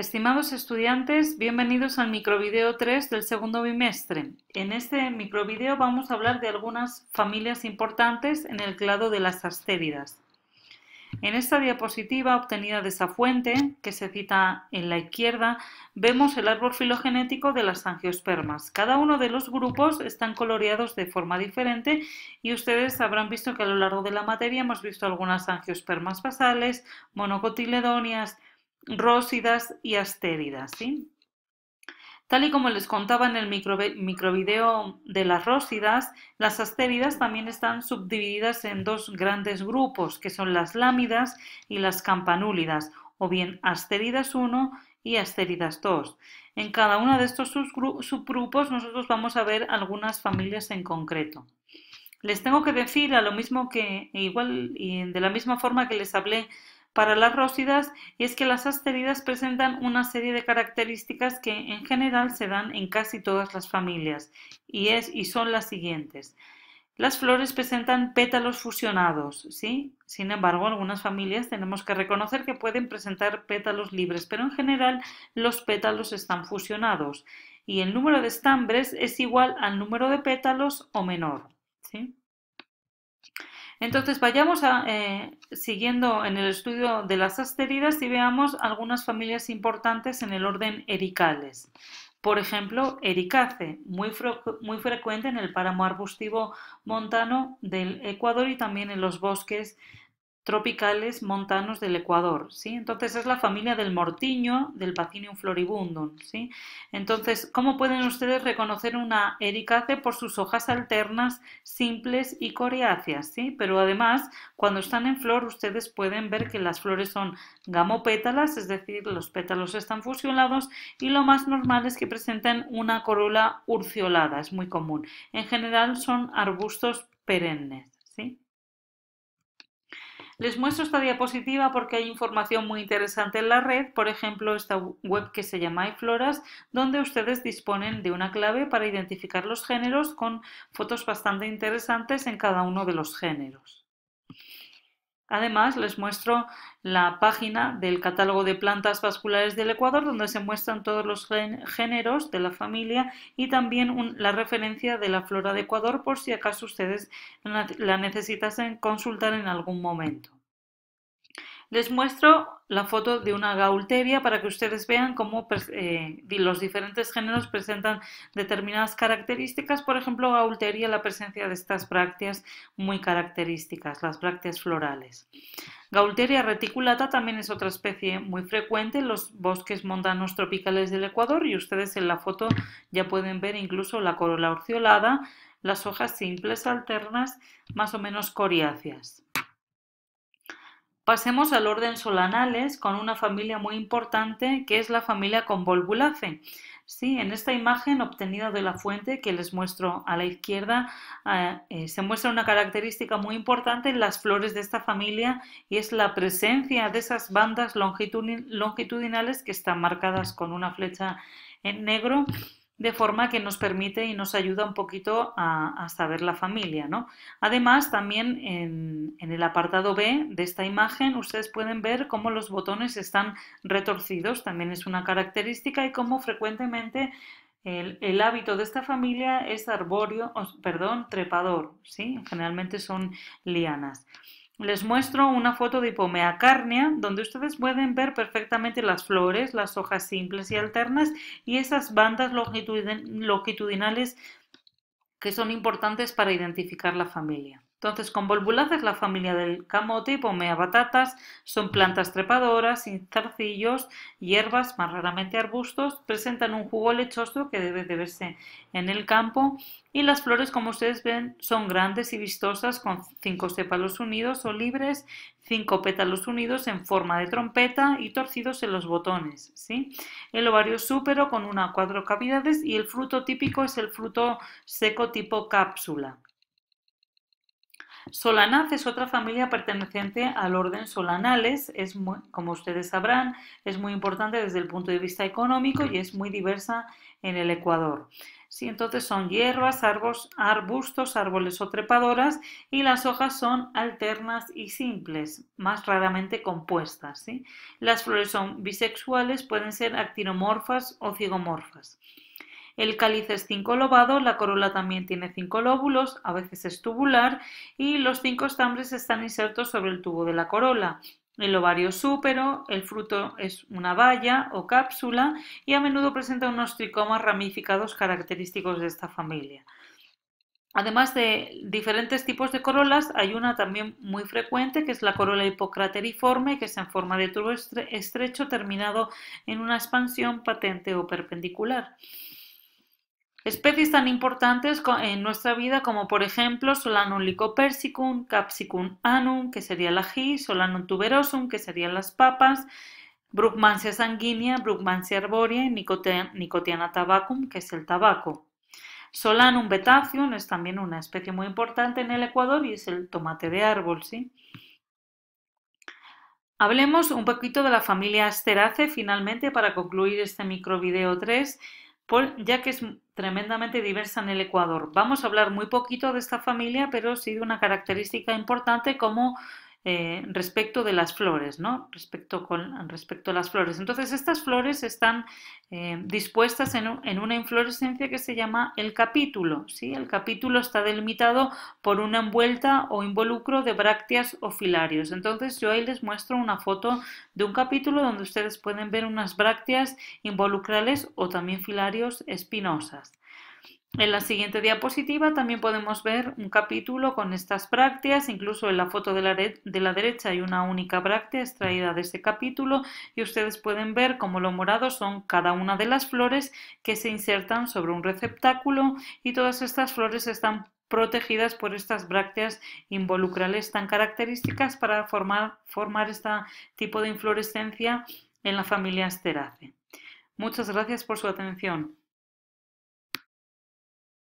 Estimados estudiantes, bienvenidos al microvideo 3 del segundo bimestre. En este microvideo vamos a hablar de algunas familias importantes en el clado de las astéridas. En esta diapositiva obtenida de esa fuente, que se cita en la izquierda, vemos el árbol filogenético de las angiospermas. Cada uno de los grupos están coloreados de forma diferente y ustedes habrán visto que a lo largo de la materia hemos visto algunas angiospermas basales, monocotiledonias, rósidas y astéridas. ¿sí? Tal y como les contaba en el microvideo de las rósidas, las astéridas también están subdivididas en dos grandes grupos, que son las lámidas y las campanúlidas, o bien asteridas 1 y astéridas 2. En cada uno de estos subgrupos nosotros vamos a ver algunas familias en concreto. Les tengo que decir a lo mismo que e igual y de la misma forma que les hablé para las rosidas y es que las asteridas presentan una serie de características que en general se dan en casi todas las familias y, es, y son las siguientes. Las flores presentan pétalos fusionados, ¿sí? Sin embargo, algunas familias tenemos que reconocer que pueden presentar pétalos libres, pero en general los pétalos están fusionados y el número de estambres es igual al número de pétalos o menor, ¿sí? Entonces vayamos eh, siguiendo en el estudio de las asteridas y veamos algunas familias importantes en el orden ericales. Por ejemplo, ericace, muy, muy, frecuente en el páramo arbustivo montano del Ecuador y también en los bosques tropicales montanos del Ecuador, ¿sí? Entonces es la familia del mortiño, del Pacinium floribundum, ¿sí? Entonces, ¿cómo pueden ustedes reconocer una ericace por sus hojas alternas, simples y coriáceas, ¿sí? Pero además, cuando están en flor, ustedes pueden ver que las flores son gamopétalas, es decir, los pétalos están fusionados y lo más normal es que presenten una corola urciolada, es muy común. En general son arbustos perennes, ¿sí? Les muestro esta diapositiva porque hay información muy interesante en la red, por ejemplo, esta web que se llama iFloras, donde ustedes disponen de una clave para identificar los géneros con fotos bastante interesantes en cada uno de los géneros. Además, les muestro la página del catálogo de plantas vasculares del Ecuador, donde se muestran todos los géneros de la familia y también la referencia de la flora de Ecuador por si acaso ustedes la necesitasen consultar en algún momento. Les muestro la foto de una gaulteria para que ustedes vean cómo pues, eh, los diferentes géneros presentan determinadas características. Por ejemplo, gaulteria, la presencia de estas brácteas muy características, las brácteas florales. Gaulteria reticulata también es otra especie muy frecuente en los bosques montanos tropicales del Ecuador y ustedes en la foto ya pueden ver incluso la corola orciolada, las hojas simples alternas, más o menos coriáceas. Pasemos al orden Solanales con una familia muy importante que es la familia Convolvulaceae. Sí, en esta imagen obtenida de la fuente que les muestro a la izquierda eh, eh, se muestra una característica muy importante en las flores de esta familia y es la presencia de esas bandas longitudinales que están marcadas con una flecha en negro de forma que nos permite y nos ayuda un poquito a, saber la familia. ¿no? Además, también en, el apartado B de esta imagen ustedes pueden ver cómo los botones están retorcidos, también es una característica, y cómo frecuentemente el, hábito de esta familia es arbóreo, perdón, trepador, ¿sí? generalmente son lianas les muestro una foto de hipomea donde ustedes pueden ver perfectamente las flores, las hojas simples y alternas y esas bandas longitudinales que son importantes para identificar la familia. Entonces, con es la familia del camote, y pomea batatas, son plantas trepadoras, sin zarcillos, hierbas, más raramente arbustos, presentan un jugo lechoso que debe de verse en el campo y las flores, como ustedes ven, son grandes y vistosas con cinco sépalos unidos o libres, cinco pétalos unidos en forma de trompeta y torcidos en los botones. ¿sí? El ovario es súpero con una o cuatro cavidades y el fruto típico es el fruto seco tipo cápsula. Solanaz es otra familia perteneciente al orden Solanales, como ustedes sabrán, es muy importante desde el punto de vista económico y es muy diversa en el Ecuador. Sí, entonces son hierbas, arbustos, árboles o trepadoras y las hojas son alternas y simples, más raramente compuestas. Las flores son bisexuales, pueden ser actinomorfas o cigomorfas. El cáliz es lobado, la corola también tiene cinco lóbulos, a veces es tubular, y los cinco estambres están insertos sobre el tubo de la corola. El ovario súpero, el fruto es una baya o cápsula y a menudo presenta unos tricomas ramificados característicos de esta familia. Además de diferentes tipos de corolas, hay una también muy frecuente que es la corola hipocrateriforme, que es en forma de tubo estrecho terminado en una expansión patente o perpendicular. Especies tan importantes en nuestra vida como por ejemplo Solanum lycopersicum, Capsicum anum, que sería el ají, Solanum tuberosum, que serían las papas, Brugmansia sanguínea, Brugmansia arborea y Nicotiana tabacum, que es el tabaco. Solanum betaceum es también una especie muy importante en el Ecuador y es el tomate de árbol, ¿sí? Hablemos un poquito de la familia Asteraceae finalmente para concluir este microvideo 3, ya que es tremendamente diversa en el Ecuador. Vamos a hablar muy poquito de esta familia, pero ha sido una característica importante como eh, respecto de las flores, ¿no? Respecto, con, respecto a las flores. Entonces, estas flores están eh, dispuestas en, una inflorescencia que se llama el capítulo, ¿sí? El capítulo está delimitado por una envuelta o involucro de brácteas o filarios. Entonces, yo ahí les muestro una foto de un capítulo donde ustedes pueden ver unas brácteas involucrales o también filarios espinosas. En la siguiente diapositiva también podemos ver un capítulo con estas brácteas, incluso en la foto de la, derecha hay una única bráctea extraída de este capítulo y ustedes pueden ver cómo lo morado son cada una de las flores que se insertan sobre un receptáculo y todas estas flores están protegidas por estas brácteas involucrales tan características para formar, formar este tipo de inflorescencia en la familia Asteraceae. Muchas gracias por su atención.